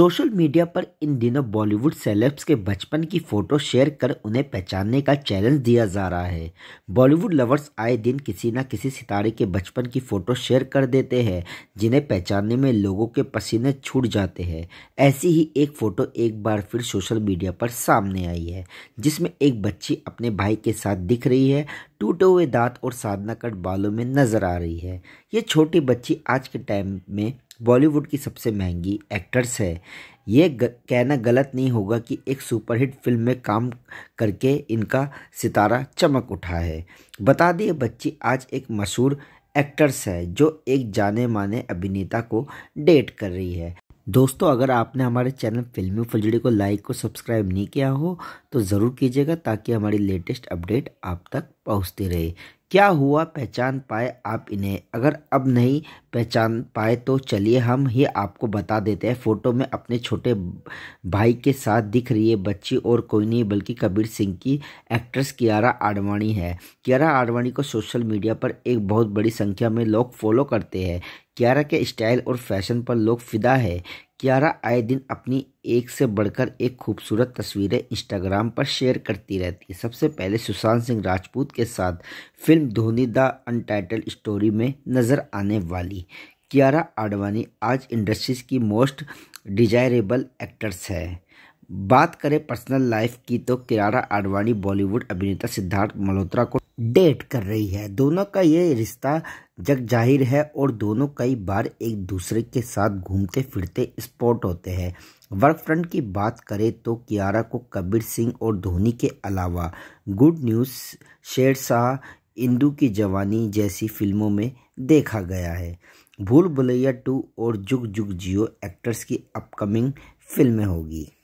social media पर इन दिनों Bollywood celebs के बचपन की फ़ोटो शेयर कर उन्हें पहचानने का चैलेंज दिया जा रहा है बॉलीवुड लवर्स आए दिन किसी न किसी सितारे के बचपन की फ़ोटो शेयर कर देते हैं जिन्हें पहचानने में लोगों के पसीने छूट जाते हैं ऐसी ही एक फ़ोटो एक बार फिर सोशल मीडिया पर सामने आई है जिसमें एक बच्ची अपने भाई के साथ दिख रही है टूटे हुए दांत और साधना कट बालों में नज़र आ रही है ये छोटी बच्ची आज के टाइम में बॉलीवुड की सबसे महंगी एक्टर्स है ये कहना गलत नहीं होगा कि एक सुपरहिट फिल्म में काम करके इनका सितारा चमक उठा है बता दिए बच्ची आज एक मशहूर एक्टर्स है जो एक जाने माने अभिनेता को डेट कर रही है दोस्तों अगर आपने हमारे चैनल फिल्मी फुलझड़ी को लाइक को सब्सक्राइब नहीं किया हो तो ज़रूर कीजिएगा ताकि हमारी लेटेस्ट अपडेट आप तक पहुंचती रहे क्या हुआ पहचान पाए आप इन्हें अगर अब नहीं पहचान पाए तो चलिए हम ये आपको बता देते हैं फ़ोटो में अपने छोटे भाई के साथ दिख रही है बच्ची और कोई नहीं बल्कि कबीर सिंह की एक्ट्रेस कियारा आडवाणी है कियारा आडवाणी को सोशल मीडिया पर एक बहुत बड़ी संख्या में लोग फॉलो करते हैं कियारा के स्टाइल और फैशन पर लोग फिदा है कियारा आए दिन अपनी एक से बढ़कर एक खूबसूरत तस्वीरें इंस्टाग्राम पर शेयर करती रहती है सबसे पहले सुशांत सिंह राजपूत के साथ film Dhoni the untitled story में नज़र आने वाली कियारा आडवाणी आज इंडस्ट्रीज की मोस्ट डिजायरेबल एक्टर्स है बात करें पर्सनल लाइफ की तो कियारा आडवाणी बॉलीवुड अभिनेता सिद्धार्थ मल्होत्रा को डेट कर रही है दोनों का ये रिश्ता जग जाहिर है और दोनों कई बार एक दूसरे के साथ घूमते फिरते स्पॉट होते हैं वर्क फ्रंट की बात करें तो कियारा को कबीर सिंह और धोनी के अलावा गुड न्यूज़ शेर शाह इंदू की जवानी जैसी फिल्मों में देखा गया है भूल भुलैया टू और जुग जुग जियो एक्टर्स की अपकमिंग फिल्में होगी